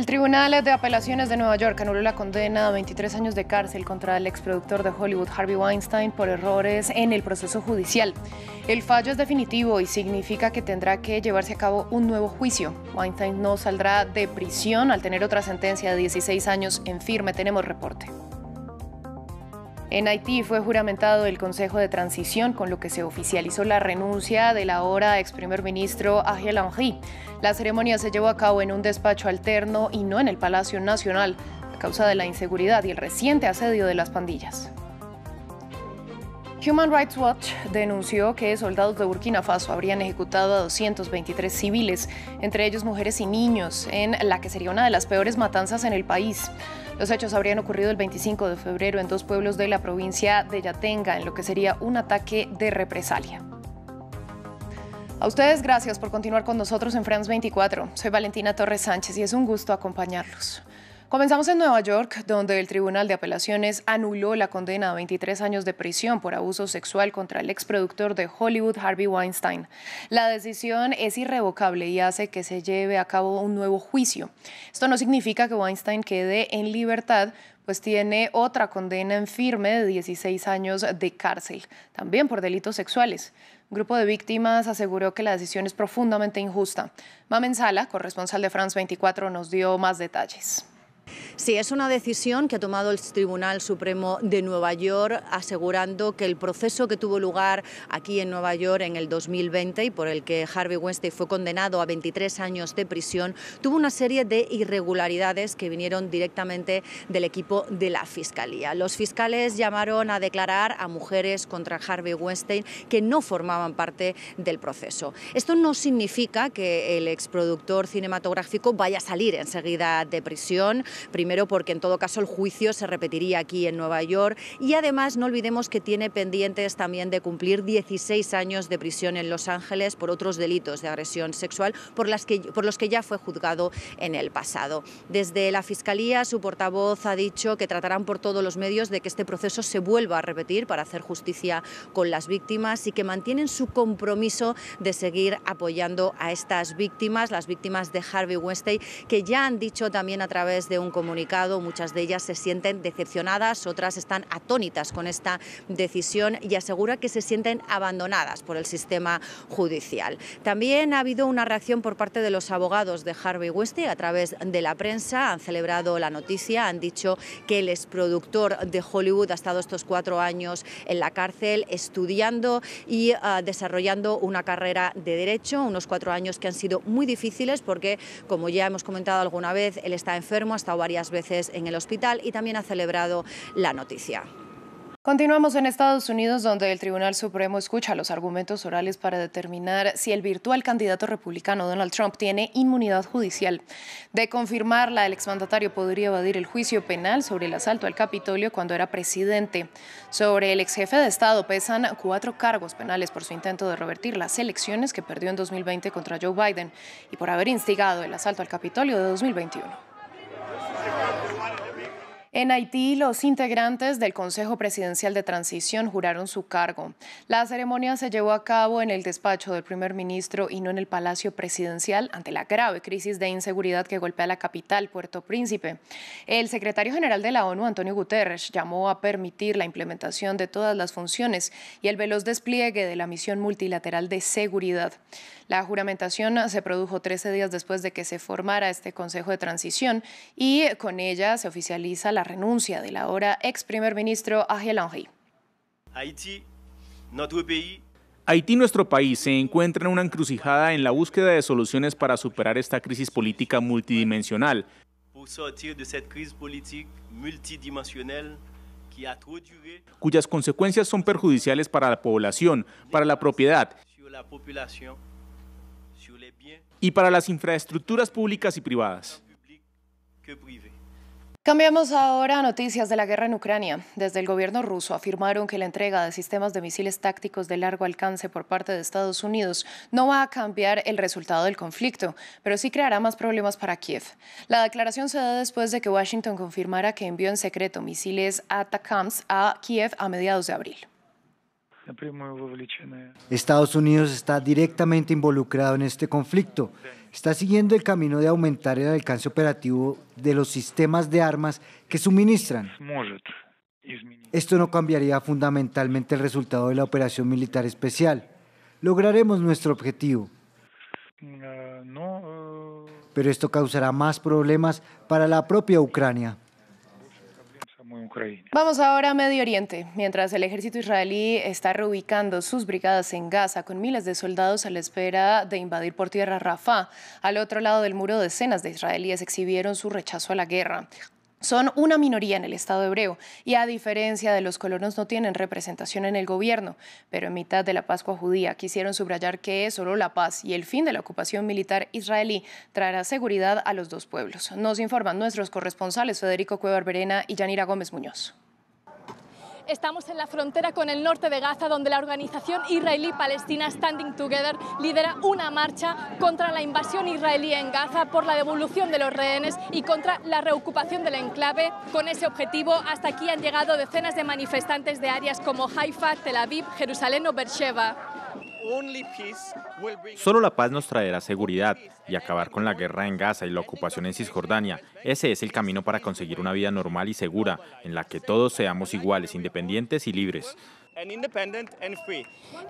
El Tribunal de Apelaciones de Nueva York anuló la condena a 23 años de cárcel contra el exproductor de Hollywood Harvey Weinstein por errores en el proceso judicial. El fallo es definitivo y significa que tendrá que llevarse a cabo un nuevo juicio. Weinstein no saldrá de prisión al tener otra sentencia de 16 años en firme. Tenemos reporte. En Haití fue juramentado el Consejo de Transición, con lo que se oficializó la renuncia del ahora ex primer ministro Ariel Henry. La ceremonia se llevó a cabo en un despacho alterno y no en el Palacio Nacional, a causa de la inseguridad y el reciente asedio de las pandillas. Human Rights Watch denunció que soldados de Burkina Faso habrían ejecutado a 223 civiles, entre ellos mujeres y niños, en la que sería una de las peores matanzas en el país. Los hechos habrían ocurrido el 25 de febrero en dos pueblos de la provincia de Yatenga, en lo que sería un ataque de represalia. A ustedes gracias por continuar con nosotros en France 24. Soy Valentina Torres Sánchez y es un gusto acompañarlos. Comenzamos en Nueva York, donde el Tribunal de Apelaciones anuló la condena a 23 años de prisión por abuso sexual contra el exproductor de Hollywood, Harvey Weinstein. La decisión es irrevocable y hace que se lleve a cabo un nuevo juicio. Esto no significa que Weinstein quede en libertad, pues tiene otra condena en firme de 16 años de cárcel, también por delitos sexuales. Un grupo de víctimas aseguró que la decisión es profundamente injusta. Mamen Sala, corresponsal de France 24, nos dio más detalles. Sí, es una decisión que ha tomado el Tribunal Supremo de Nueva York, asegurando que el proceso que tuvo lugar aquí en Nueva York en el 2020 y por el que Harvey Weinstein fue condenado a 23 años de prisión, tuvo una serie de irregularidades que vinieron directamente del equipo de la Fiscalía. Los fiscales llamaron a declarar a mujeres contra Harvey Weinstein que no formaban parte del proceso. Esto no significa que el exproductor cinematográfico vaya a salir enseguida de prisión primero porque en todo caso el juicio se repetiría aquí en Nueva York y además no olvidemos que tiene pendientes también de cumplir 16 años de prisión en Los Ángeles por otros delitos de agresión sexual por, las que, por los que ya fue juzgado en el pasado. Desde la Fiscalía, su portavoz ha dicho que tratarán por todos los medios de que este proceso se vuelva a repetir para hacer justicia con las víctimas y que mantienen su compromiso de seguir apoyando a estas víctimas, las víctimas de Harvey Weinstein, que ya han dicho también a través de un comunicado, muchas de ellas se sienten decepcionadas, otras están atónitas con esta decisión y asegura que se sienten abandonadas por el sistema judicial. También ha habido una reacción por parte de los abogados de Harvey Weinstein a través de la prensa, han celebrado la noticia, han dicho que el exproductor de Hollywood ha estado estos cuatro años en la cárcel estudiando y ah, desarrollando una carrera de derecho, unos cuatro años que han sido muy difíciles porque, como ya hemos comentado alguna vez, él está enfermo, hasta varias veces en el hospital y también ha celebrado la noticia. Continuamos en Estados Unidos, donde el Tribunal Supremo escucha los argumentos orales para determinar si el virtual candidato republicano Donald Trump tiene inmunidad judicial. De confirmarla, el exmandatario podría evadir el juicio penal sobre el asalto al Capitolio cuando era presidente. Sobre el exjefe de Estado pesan cuatro cargos penales por su intento de revertir las elecciones que perdió en 2020 contra Joe Biden y por haber instigado el asalto al Capitolio de 2021. Thank you. En Haití, los integrantes del Consejo Presidencial de Transición juraron su cargo. La ceremonia se llevó a cabo en el despacho del primer ministro y no en el Palacio Presidencial ante la grave crisis de inseguridad que golpea la capital, Puerto Príncipe. El secretario general de la ONU, Antonio Guterres, llamó a permitir la implementación de todas las funciones y el veloz despliegue de la misión multilateral de seguridad. La juramentación se produjo 13 días después de que se formara este Consejo de Transición y con ella se oficializa la la renuncia la ahora ex primer ministro Ariel Henry. Haití, nuestro país, se encuentra en una encrucijada en la búsqueda de soluciones para superar esta crisis política multidimensional. cuyas consecuencias son perjudiciales para la población, para la propiedad y para las infraestructuras públicas y privadas. Cambiamos ahora a noticias de la guerra en Ucrania. Desde el gobierno ruso afirmaron que la entrega de sistemas de misiles tácticos de largo alcance por parte de Estados Unidos no va a cambiar el resultado del conflicto, pero sí creará más problemas para Kiev. La declaración se da después de que Washington confirmara que envió en secreto misiles ATACMS a Kiev a mediados de abril. Estados Unidos está directamente involucrado en este conflicto. Está siguiendo el camino de aumentar el alcance operativo de los sistemas de armas que suministran. Esto no cambiaría fundamentalmente el resultado de la operación militar especial. Lograremos nuestro objetivo. Э, э, Pero esto causará más problemas para la propia Ucrania. Vamos ahora a Medio Oriente. Mientras el ejército israelí está reubicando sus brigadas en Gaza con miles de soldados a la espera de invadir por tierra Rafah, al otro lado del muro decenas de israelíes exhibieron su rechazo a la guerra son una minoría en el Estado hebreo y a diferencia de los colonos no tienen representación en el gobierno, pero en mitad de la Pascua judía quisieron subrayar que solo la paz y el fin de la ocupación militar israelí traerá seguridad a los dos pueblos. Nos informan nuestros corresponsales Federico Cueva Berena y Yanira Gómez Muñoz. Estamos en la frontera con el norte de Gaza, donde la organización israelí-palestina Standing Together lidera una marcha contra la invasión israelí en Gaza por la devolución de los rehenes y contra la reocupación del enclave. Con ese objetivo, hasta aquí han llegado decenas de manifestantes de áreas como Haifa, Tel Aviv, Jerusalén o Beersheba. Solo la paz nos traerá seguridad y acabar con la guerra en Gaza y la ocupación en Cisjordania. Ese es el camino para conseguir una vida normal y segura, en la que todos seamos iguales, independientes y libres.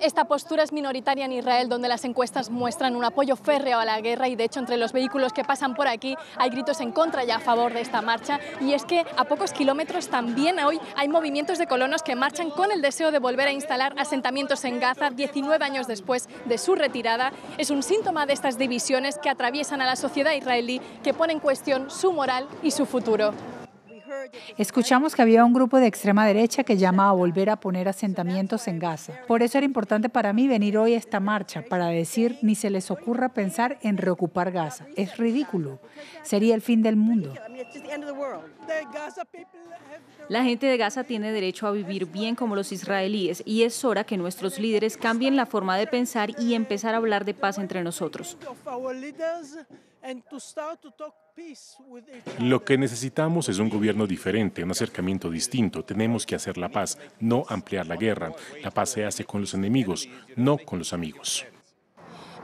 Esta postura es minoritaria en Israel, donde las encuestas muestran un apoyo férreo a la guerra y de hecho entre los vehículos que pasan por aquí hay gritos en contra y a favor de esta marcha. Y es que a pocos kilómetros también hoy hay movimientos de colonos que marchan con el deseo de volver a instalar asentamientos en Gaza 19 años después de su retirada. Es un síntoma de estas divisiones que atraviesan a la sociedad israelí que pone en cuestión su moral y su futuro. Escuchamos que había un grupo de extrema derecha que llama a volver a poner asentamientos en Gaza. Por eso era importante para mí venir hoy a esta marcha, para decir ni se les ocurra pensar en reocupar Gaza. Es ridículo. Sería el fin del mundo. La gente de Gaza tiene derecho a vivir bien como los israelíes y es hora que nuestros líderes cambien la forma de pensar y empezar a hablar de paz entre nosotros. Lo que necesitamos es un gobierno diferente, un acercamiento distinto. Tenemos que hacer la paz, no ampliar la guerra. La paz se hace con los enemigos, no con los amigos.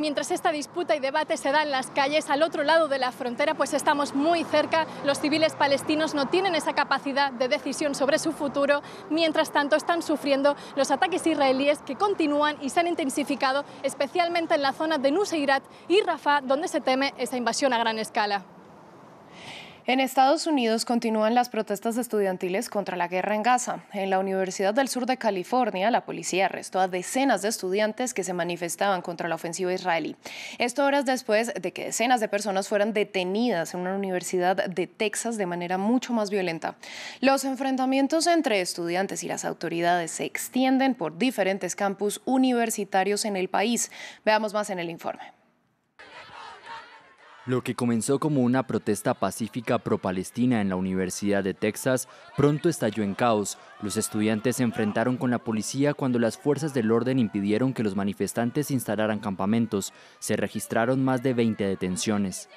Mientras esta disputa y debate se da en las calles, al otro lado de la frontera, pues estamos muy cerca. Los civiles palestinos no tienen esa capacidad de decisión sobre su futuro. Mientras tanto, están sufriendo los ataques israelíes que continúan y se han intensificado, especialmente en la zona de Nuseirat y Rafah, donde se teme esa invasión a gran escala. En Estados Unidos continúan las protestas estudiantiles contra la guerra en Gaza. En la Universidad del Sur de California, la policía arrestó a decenas de estudiantes que se manifestaban contra la ofensiva israelí. Esto horas después de que decenas de personas fueran detenidas en una universidad de Texas de manera mucho más violenta. Los enfrentamientos entre estudiantes y las autoridades se extienden por diferentes campus universitarios en el país. Veamos más en el informe. Lo que comenzó como una protesta pacífica pro-palestina en la Universidad de Texas pronto estalló en caos. Los estudiantes se enfrentaron con la policía cuando las fuerzas del orden impidieron que los manifestantes instalaran campamentos. Se registraron más de 20 detenciones.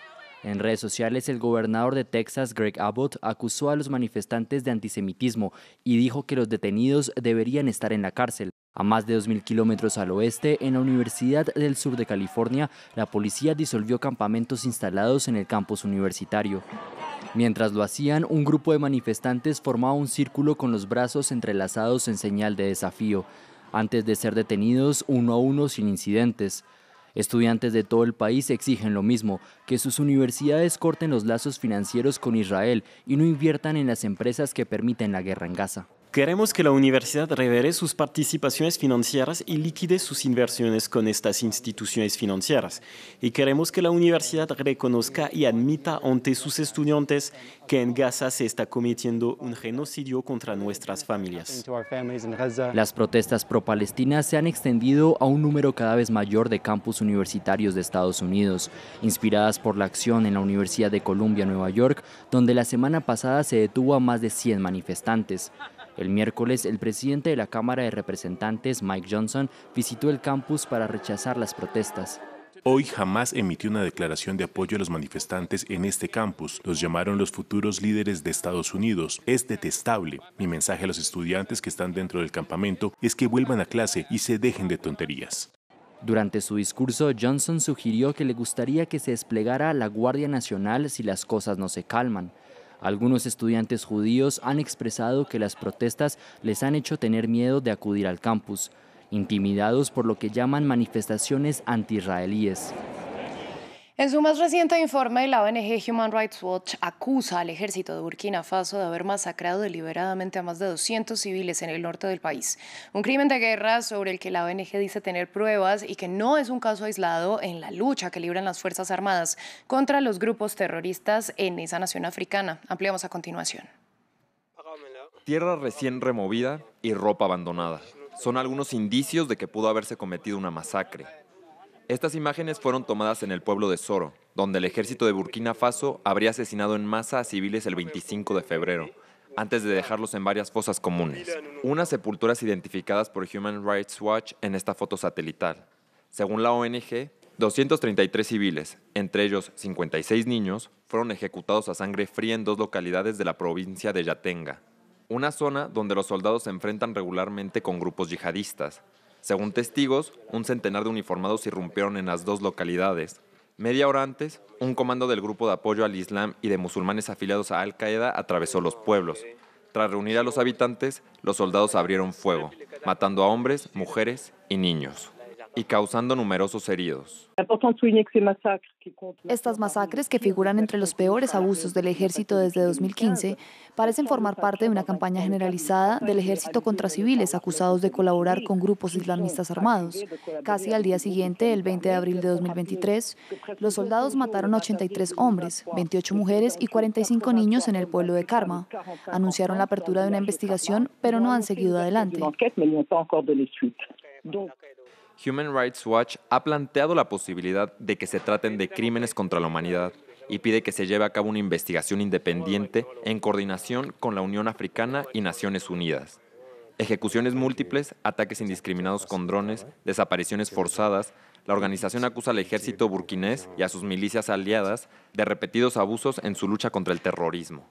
En redes sociales, el gobernador de Texas, Greg Abbott, acusó a los manifestantes de antisemitismo y dijo que los detenidos deberían estar en la cárcel. A más de 2.000 kilómetros al oeste, en la Universidad del Sur de California, la policía disolvió campamentos instalados en el campus universitario. Mientras lo hacían, un grupo de manifestantes formaba un círculo con los brazos entrelazados en señal de desafío, antes de ser detenidos uno a uno sin incidentes. Estudiantes de todo el país exigen lo mismo, que sus universidades corten los lazos financieros con Israel y no inviertan en las empresas que permiten la guerra en Gaza. Queremos que la universidad revere sus participaciones financieras y liquide sus inversiones con estas instituciones financieras. Y queremos que la universidad reconozca y admita ante sus estudiantes que en Gaza se está cometiendo un genocidio contra nuestras familias. Las protestas pro-palestinas se han extendido a un número cada vez mayor de campus universitarios de Estados Unidos, inspiradas por la acción en la Universidad de Columbia, Nueva York, donde la semana pasada se detuvo a más de 100 manifestantes. El miércoles, el presidente de la Cámara de Representantes, Mike Johnson, visitó el campus para rechazar las protestas. Hoy jamás emitió una declaración de apoyo a los manifestantes en este campus. Los llamaron los futuros líderes de Estados Unidos. Es detestable. Mi mensaje a los estudiantes que están dentro del campamento es que vuelvan a clase y se dejen de tonterías. Durante su discurso, Johnson sugirió que le gustaría que se desplegara la Guardia Nacional si las cosas no se calman. Algunos estudiantes judíos han expresado que las protestas les han hecho tener miedo de acudir al campus, intimidados por lo que llaman manifestaciones anti israelíes. En su más reciente informe, la ONG Human Rights Watch acusa al ejército de Burkina Faso de haber masacrado deliberadamente a más de 200 civiles en el norte del país. Un crimen de guerra sobre el que la ONG dice tener pruebas y que no es un caso aislado en la lucha que libran las Fuerzas Armadas contra los grupos terroristas en esa nación africana. Ampliamos a continuación. Tierra recién removida y ropa abandonada. Son algunos indicios de que pudo haberse cometido una masacre. Estas imágenes fueron tomadas en el pueblo de Soro, donde el ejército de Burkina Faso habría asesinado en masa a civiles el 25 de febrero, antes de dejarlos en varias fosas comunes. Unas sepulturas identificadas por Human Rights Watch en esta foto satelital. Según la ONG, 233 civiles, entre ellos 56 niños, fueron ejecutados a sangre fría en dos localidades de la provincia de Yatenga, una zona donde los soldados se enfrentan regularmente con grupos yihadistas, según testigos, un centenar de uniformados irrumpieron en las dos localidades. Media hora antes, un comando del grupo de apoyo al Islam y de musulmanes afiliados a Al-Qaeda atravesó los pueblos. Tras reunir a los habitantes, los soldados abrieron fuego, matando a hombres, mujeres y niños y causando numerosos heridos. Estas masacres, que figuran entre los peores abusos del ejército desde 2015, parecen formar parte de una campaña generalizada del ejército contra civiles acusados de colaborar con grupos islamistas armados. Casi al día siguiente, el 20 de abril de 2023, los soldados mataron 83 hombres, 28 mujeres y 45 niños en el pueblo de Karma. Anunciaron la apertura de una investigación, pero no han seguido adelante. Human Rights Watch ha planteado la posibilidad de que se traten de crímenes contra la humanidad y pide que se lleve a cabo una investigación independiente en coordinación con la Unión Africana y Naciones Unidas. Ejecuciones múltiples, ataques indiscriminados con drones, desapariciones forzadas, la organización acusa al ejército burkinés y a sus milicias aliadas de repetidos abusos en su lucha contra el terrorismo.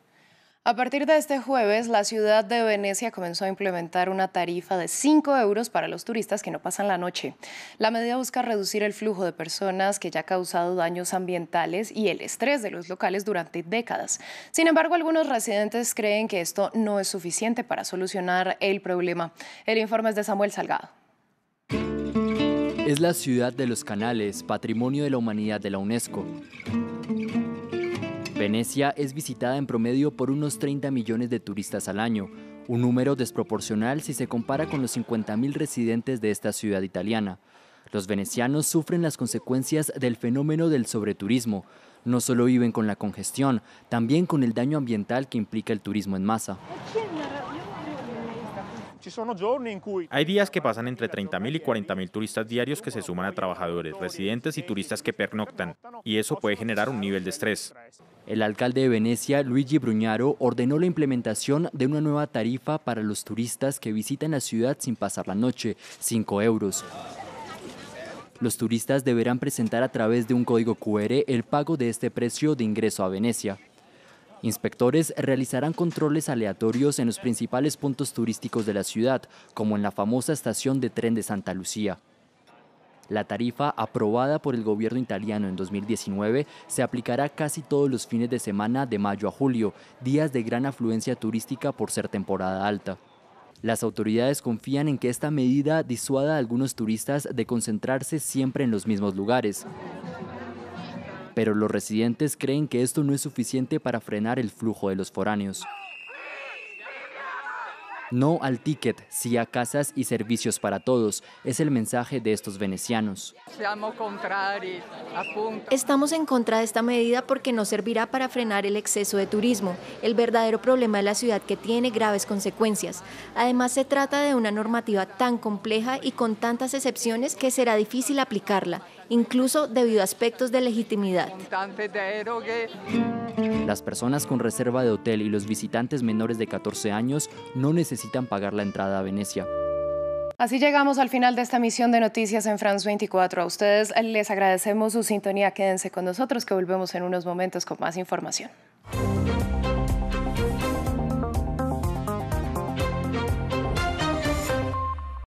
A partir de este jueves, la ciudad de Venecia comenzó a implementar una tarifa de 5 euros para los turistas que no pasan la noche. La medida busca reducir el flujo de personas que ya ha causado daños ambientales y el estrés de los locales durante décadas. Sin embargo, algunos residentes creen que esto no es suficiente para solucionar el problema. El informe es de Samuel Salgado. Es la ciudad de los canales, patrimonio de la humanidad de la UNESCO. Venecia es visitada en promedio por unos 30 millones de turistas al año, un número desproporcional si se compara con los 50.000 residentes de esta ciudad italiana. Los venecianos sufren las consecuencias del fenómeno del sobreturismo. No solo viven con la congestión, también con el daño ambiental que implica el turismo en masa. Hay días que pasan entre 30.000 y 40.000 turistas diarios que se suman a trabajadores, residentes y turistas que pernoctan, y eso puede generar un nivel de estrés. El alcalde de Venecia, Luigi Bruñaro, ordenó la implementación de una nueva tarifa para los turistas que visitan la ciudad sin pasar la noche, 5 euros. Los turistas deberán presentar a través de un código QR el pago de este precio de ingreso a Venecia. Inspectores realizarán controles aleatorios en los principales puntos turísticos de la ciudad, como en la famosa estación de tren de Santa Lucía. La tarifa aprobada por el gobierno italiano en 2019 se aplicará casi todos los fines de semana de mayo a julio, días de gran afluencia turística por ser temporada alta. Las autoridades confían en que esta medida disuada a algunos turistas de concentrarse siempre en los mismos lugares. Pero los residentes creen que esto no es suficiente para frenar el flujo de los foráneos. No al ticket, sí a casas y servicios para todos, es el mensaje de estos venecianos. Estamos en contra de esta medida porque no servirá para frenar el exceso de turismo, el verdadero problema de la ciudad que tiene graves consecuencias. Además, se trata de una normativa tan compleja y con tantas excepciones que será difícil aplicarla incluso debido a aspectos de legitimidad. Las personas con reserva de hotel y los visitantes menores de 14 años no necesitan pagar la entrada a Venecia. Así llegamos al final de esta misión de noticias en France 24. A ustedes les agradecemos su sintonía. Quédense con nosotros que volvemos en unos momentos con más información.